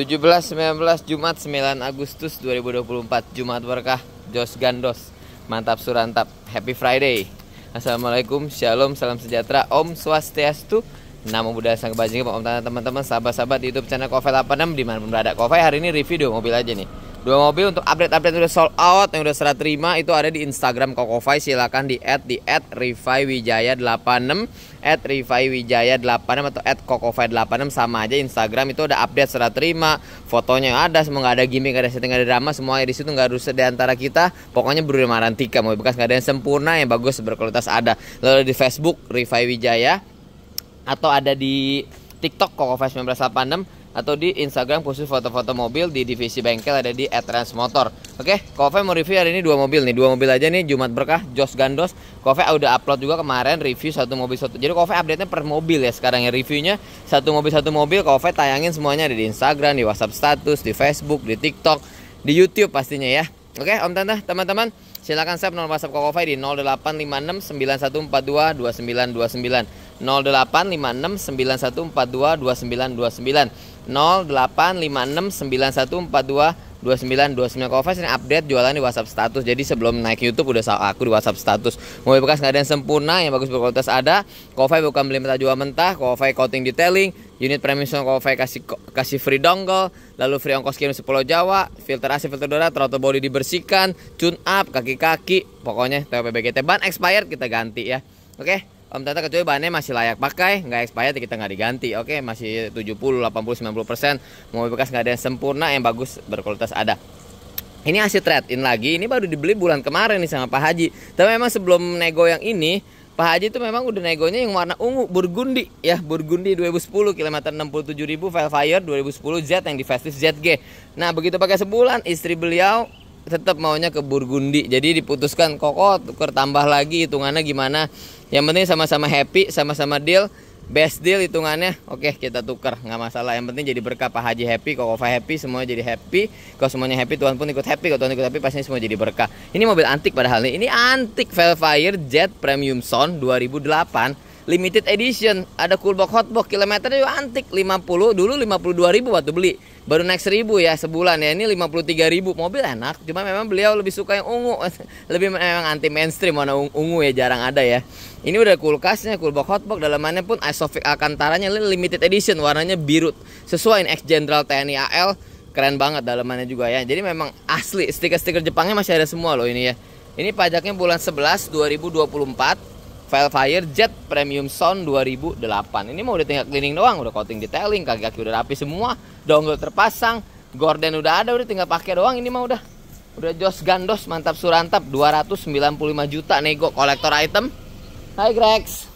17-19 Jumat 9 Agustus 2024 Jumat Berkah Jos Gandos Mantap Surantap Happy Friday Assalamualaikum Shalom Salam Sejahtera Om Swastiastu Namo Buddha Sang Kebajikan Om Tante teman-teman Sahabat-sahabat Youtube channel Kofai 86 Dimanapun berada Kofel hari ini review dua mobil aja nih Dua mobil untuk update-update udah sold out yang udah serah terima itu ada di Instagram Kokovai silakan di add di add Rifai Wijaya 86 add Rifai Wijaya 86 atau add Kokovai 86 sama aja Instagram itu udah update serah terima fotonya ada semua nggak ada gimmick nggak ada setting nggak ada drama semuanya di situ nggak rusak di antara kita pokoknya Bruno Marantika mobil bekas nggak ada yang sempurna yang bagus berkualitas ada lalu di Facebook Rifai Wijaya atau ada di TikTok Kokovai 1986 atau di Instagram khusus foto-foto mobil di divisi bengkel ada di Motor. Oke, Kofe mau review hari ini dua mobil nih, dua mobil aja nih Jumat berkah Jos Gandos. Kofe udah upload juga kemarin review satu mobil satu. Jadi Kofe update-nya per mobil ya sekarang ya reviewnya satu mobil satu mobil Kofe tayangin semuanya ada di Instagram, di WhatsApp status, di Facebook, di TikTok, di YouTube pastinya ya. Oke, Om Tante, teman-teman, silakan save nomor WhatsApp Kofe di 085691422929. 085691422929. 085691422929 kalau ini update jualan di WhatsApp status jadi sebelum naik YouTube udah aku di WhatsApp status mobil bekas nggak ada yang sempurna yang bagus berkualitas ada Kofai bukan beli mentah jual mentah Kofai coating detailing unit premium Kofai kasih kasih free dongle lalu free ongkos kirim 10 Jawa filter AC filter udara throttle body dibersihkan tune up kaki-kaki pokoknya TPBGT ban expired kita ganti ya oke okay? Om Tata kecuali bannya masih layak pakai, nggak expired kita nggak diganti. Oke, masih 70, 80, 90 persen. Mobil bekas nggak ada yang sempurna, yang bagus berkualitas ada. Ini hasil trade in lagi, ini baru dibeli bulan kemarin nih sama Pak Haji. Tapi memang sebelum nego yang ini, Pak Haji itu memang udah negonya yang warna ungu burgundi ya burgundi 2010 kilometer 67.000 Velfire 2010 Z yang di festive ZG. Nah begitu pakai sebulan istri beliau tetap maunya ke Burgundi jadi diputuskan kokoh tuker tambah lagi hitungannya gimana yang penting sama-sama happy sama-sama deal best deal hitungannya oke kita tuker nggak masalah yang penting jadi berkah Pak Haji happy kokoh Fa happy semuanya jadi happy kalau semuanya happy Tuhan pun ikut happy kalau Tuhan ikut happy pasti semua jadi berkah ini mobil antik padahal nih ini antik Velfire Jet Premium Sound 2008 limited edition ada coolbox hotbox kilometernya juga antik 50 dulu 52 ribu waktu beli baru naik 1000 ya sebulan ya ini 53 ribu mobil enak cuma memang beliau lebih suka yang ungu lebih memang anti mainstream warna ungu ya jarang ada ya ini udah kulkasnya coolbox hotbox dalamannya pun isofix alcantaranya limited edition warnanya biru sesuai ex general TNI AL keren banget dalamannya juga ya jadi memang asli stiker-stiker Jepangnya masih ada semua loh ini ya ini pajaknya bulan 11 2024 Velfire Jet Premium Sound 2008 Ini mau udah tinggal cleaning doang Udah coating detailing, kaki-kaki udah rapi semua Dongle terpasang, gorden udah ada Udah tinggal pakai doang ini mah udah Udah jos gandos, mantap surantap 295 juta nego kolektor item Hai Grex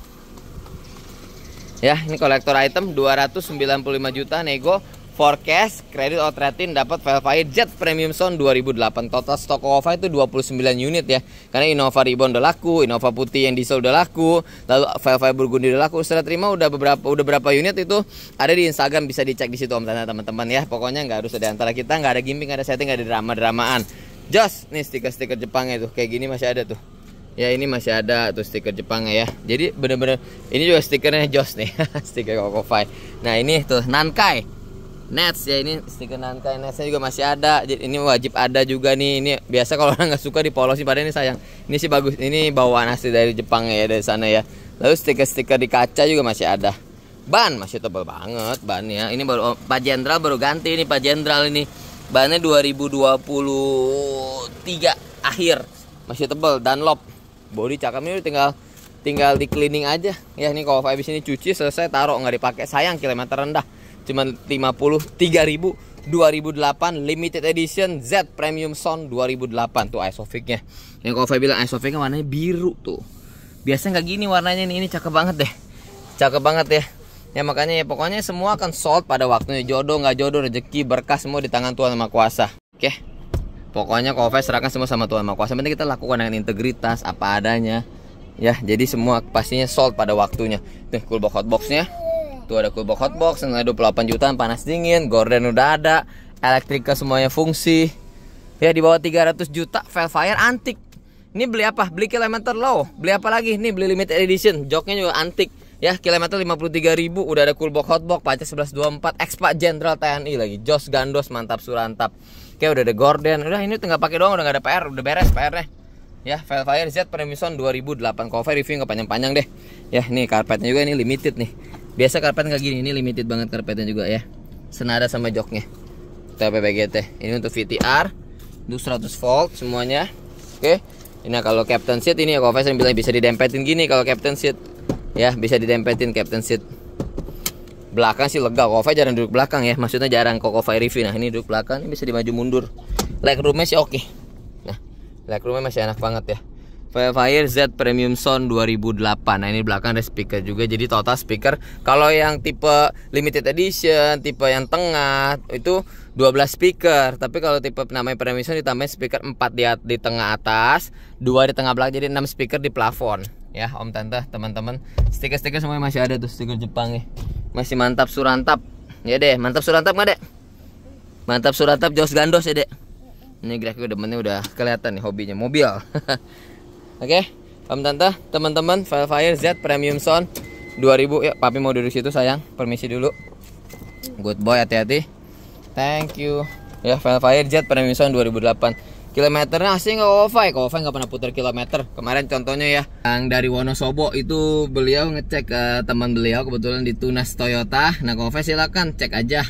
Ya, ini kolektor item 295 juta nego Forecast kredit Outretin dapat Velfire Jet Premium Sound 2008 Total stok Innova itu 29 unit ya Karena Innova Ribbon udah laku, Innova Putih yang diesel udah laku Lalu Velfire Burgundy udah laku sudah terima udah beberapa udah berapa unit itu ada di Instagram bisa dicek di situ om tanda teman-teman ya Pokoknya nggak harus ada antara kita, nggak ada gimmick nggak ada setting, nggak ada drama-dramaan Jos, nih stiker-stiker Jepangnya tuh kayak gini masih ada tuh ya ini masih ada tuh stiker Jepang ya jadi bener-bener ini juga stikernya Jos nih stiker Kokofai nah ini tuh Nankai Nets ya ini stiker nanti Netsnya juga masih ada jadi ini wajib ada juga nih ini biasa kalau orang nggak suka dipolosin padahal ini sayang ini sih bagus ini bawaan asli dari Jepang ya dari sana ya lalu stiker-stiker di kaca juga masih ada ban masih tebal banget ban ya ini baru oh, Pak Jenderal baru ganti ini Pak Jenderal ini bannya 2023 akhir masih tebal dan lop. body cakep ini tinggal tinggal di cleaning aja ya ini kalau habis ini cuci selesai taruh nggak dipakai sayang kilometer rendah cuman 50 3000 2008 limited edition Z Premium Sound 2008 tuh isoficnya yang kalau saya bilang isoficnya warnanya biru tuh biasanya kayak gini warnanya nih ini cakep banget deh cakep banget ya ya makanya ya pokoknya semua akan sold pada waktunya jodoh nggak jodoh rezeki berkas semua di tangan Tuhan Maha Kuasa oke Pokoknya pokoknya Kofes serahkan semua sama Tuhan Maha Kuasa penting kita lakukan dengan integritas apa adanya ya jadi semua pastinya sold pada waktunya tuh cool box hotboxnya tuh ada coolbox hotbox yang 28 jutaan panas dingin gorden udah ada elektrika semuanya fungsi ya di bawah 300 juta Velfire antik ini beli apa beli kilometer low beli apa lagi nih beli limited edition joknya juga antik ya kilometer 53 ribu udah ada coolbox hotbox pajak 1124 expat jenderal TNI lagi Jos Gandos mantap surantap kayak udah ada gorden udah ini tinggal pakai doang udah gak ada PR udah beres PR-nya ya Velfire Z Sound 2008 cover review nggak panjang-panjang deh ya nih karpetnya juga ini limited nih biasa karpet kayak gini ini limited banget karpetnya juga ya senada sama joknya TPPGT ini untuk VTR untuk 100 volt semuanya oke okay. ini kalau captain seat ini ya kofes yang bilang bisa didempetin gini kalau captain seat ya bisa didempetin captain seat belakang sih lega kofes jarang duduk belakang ya maksudnya jarang kok kofes review nah ini duduk belakang ini bisa dimaju mundur leg roomnya sih oke okay. nah leg roomnya masih enak banget ya Fire Z Premium Sound 2008 Nah ini belakang ada speaker juga Jadi total speaker Kalau yang tipe limited edition Tipe yang tengah Itu 12 speaker Tapi kalau tipe namanya Premium Sound Ditambahin speaker 4 di, di tengah atas 2 di tengah belakang Jadi 6 speaker di plafon Ya om tante teman-teman Stiker-stiker semuanya masih ada tuh Stiker Jepang ya Masih mantap surantap Ya deh mantap surantap gak dek? Mantap surantap jos gandos ya dek Ini grafik udah udah kelihatan nih hobinya Mobil Oke, okay? Om Tante, teman-teman, file Fire Z Premium Sound 2000 ya, Papi mau duduk situ sayang. Permisi dulu. Good boy, hati-hati. Thank you. Ya, file Fire Z Premium Sound 2008. Kilometernya asli nggak Kofai, Kofai nggak pernah putar kilometer. Kemarin contohnya ya, yang dari Wonosobo itu beliau ngecek ke teman beliau kebetulan di Tunas Toyota. Nah, Kofai silakan cek aja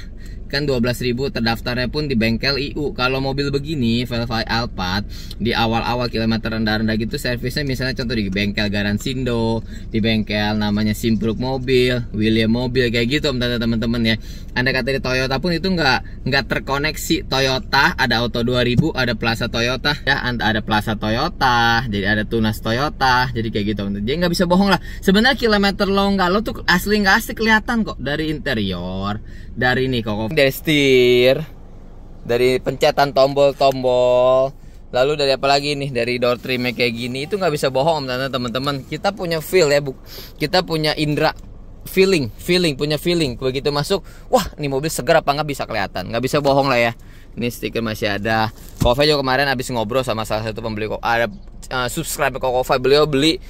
kan 12.000 terdaftarnya pun di bengkel IU kalau mobil begini Velvi Alphard di awal-awal kilometer rendah-rendah gitu servisnya misalnya contoh di bengkel Garansindo di bengkel namanya Simpruk Mobil William Mobil kayak gitu teman-teman ya anda kata di Toyota pun itu nggak nggak terkoneksi Toyota ada Auto 2000 ada Plaza Toyota ya ada Plaza Toyota jadi ada Tunas Toyota jadi kayak gitu om jadi nggak bisa bohong lah sebenarnya kilometer lo nggak lo tuh asli nggak asli kelihatan kok dari interior dari ini kok dari setir, dari pencetan tombol-tombol, lalu dari apa lagi nih dari door trimnya kayak gini itu nggak bisa bohong karena teman-teman kita punya feel ya bu kita punya indera feeling feeling punya feeling begitu masuk wah ini mobil segera apa nggak bisa kelihatan nggak bisa bohong lah ya ini stiker masih ada Kova juga kemarin habis ngobrol sama salah satu pembeli kok ada uh, eh, subscribe ke Kova beliau beli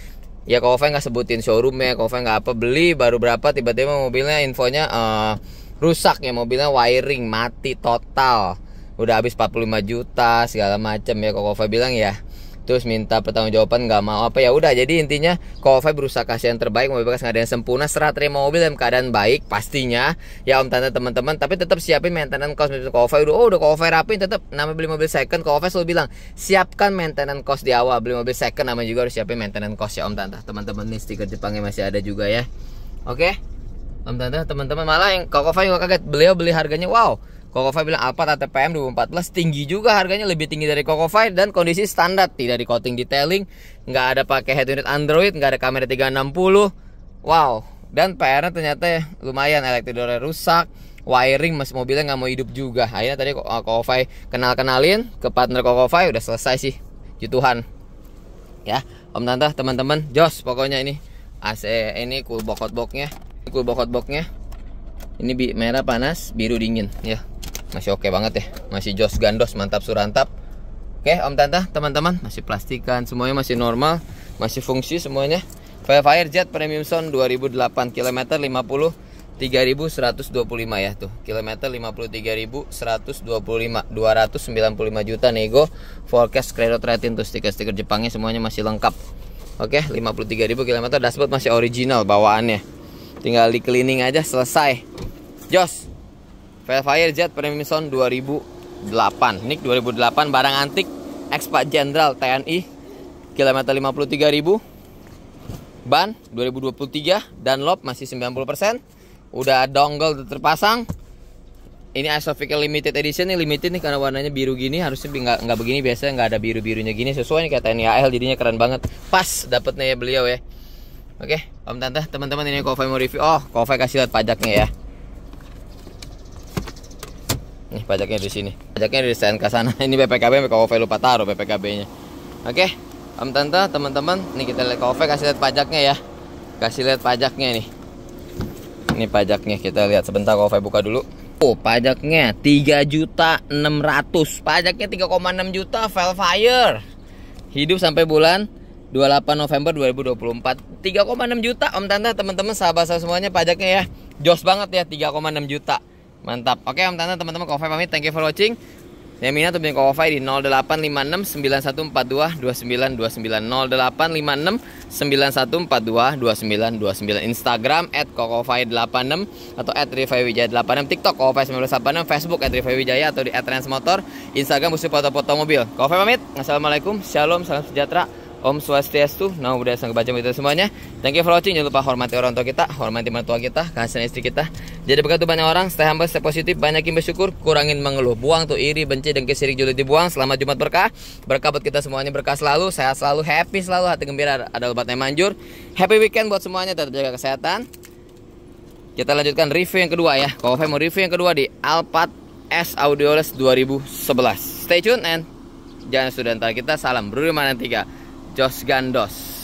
ya Kova nggak sebutin showroomnya Kova nggak apa beli baru berapa tiba-tiba mobilnya infonya uh, rusak ya mobilnya wiring mati total udah habis 45 juta segala macam ya kok bilang ya terus minta pertanggungjawaban nggak mau apa ya udah jadi intinya Koko berusaha kasih yang terbaik mobil bekas nggak ada yang sempurna serah terima mobil dalam keadaan baik pastinya ya Om Tante teman-teman tapi tetap siapin maintenance cost mobil Fai udah oh udah Koko rapiin tetap nama beli mobil second Koko selalu bilang siapkan maintenance cost di awal beli mobil second nama juga harus siapin maintenance cost ya Om Tante teman-teman nih stiker Jepangnya masih ada juga ya oke okay? teman-teman malah yang Koko Fai juga kaget beliau beli harganya wow Koko Fai bilang apa TPM 2014 tinggi juga harganya lebih tinggi dari Koko Fai dan kondisi standar tidak di coating detailing nggak ada pakai head unit Android nggak ada kamera 360 wow dan PR-nya ternyata lumayan elektrodornya rusak wiring mas mobilnya nggak mau hidup juga akhirnya tadi Koko Fai kenal kenalin ke partner Koko Fai udah selesai sih Tuhan ya om tante teman-teman jos pokoknya ini AC e ini cool bokot boknya Kue bokot-boknya. Ini merah panas, biru dingin ya. Masih oke okay banget ya. Masih jos gandos, mantap surantap. Oke, okay, Om tante teman-teman, masih plastikan, semuanya masih normal, masih fungsi semuanya. Fire Jet Premium Sound 2008 km 50 3125 ya tuh. Kilometer 53.125 295 juta nego. Forecast credit rating tuh stiker-stiker Jepangnya semuanya masih lengkap. Oke, okay, 53.000 km dashboard masih original bawaannya tinggal di cleaning aja selesai Jos Velfire Jet Sound 2008 nick 2008 barang antik Expat Jenderal TNI kilometer 53.000 ban 2023 dan Dunlop masih 90% udah dongle terpasang ini Isofical Limited Edition ini limited nih karena warnanya biru gini harusnya nggak nggak begini biasanya nggak ada biru birunya gini sesuai nih kata NIAL jadinya keren banget pas dapetnya ya beliau ya Oke, okay, Om Tante, teman-teman ini Kofai mau review. Oh, Kofai kasih lihat pajaknya ya. Nih pajaknya di sini. Pajaknya di ke sana. Ini BPKB, Kofai lupa taruh BPKB-nya. Oke, okay, Om Tante, teman-teman, ini kita lihat Kofai kasih lihat pajaknya ya. Kasih lihat pajaknya nih. Ini pajaknya kita lihat sebentar Kofai buka dulu. Oh, pajaknya 3 juta 600. Pajaknya 3,6 juta Velfire. Hidup sampai bulan 28 November 2024 3,6 juta Om Tante teman-teman sahabat saya semuanya pajaknya ya jos banget ya 3,6 juta mantap oke Om Tante teman-teman Kofai pamit thank you for watching saya Mina atau Bintang Kofai di 0856 9142 2929 0856 9142 2929 Instagram at kokofai86 atau at rifaiwijaya86 TikTok kokofai1986 Facebook at rifaiwijaya atau di at motor Instagram busuk foto-foto mobil Kofai pamit Assalamualaikum Shalom Salam sejahtera Om Swastiastu, Namo Buddhaya Sang Baca, itu semuanya. Thank you for watching. Jangan lupa hormati orang tua kita, hormati mertua kita, kasihan istri kita. Jadi berkat tuh banyak orang, stay humble, stay positif, banyakin bersyukur, kurangin mengeluh. Buang tuh iri, benci, dengki, sirik, juli dibuang. Selamat Jumat berkah. Berkah buat kita semuanya, berkah selalu, sehat selalu, happy selalu, hati gembira, ada obatnya manjur. Happy weekend buat semuanya, tetap jaga kesehatan. Kita lanjutkan review yang kedua ya. Kau mau review yang kedua di Alphard S Audioles 2011. Stay tune and jangan sudah ntar kita salam Bro Manan 3. Jos Gandos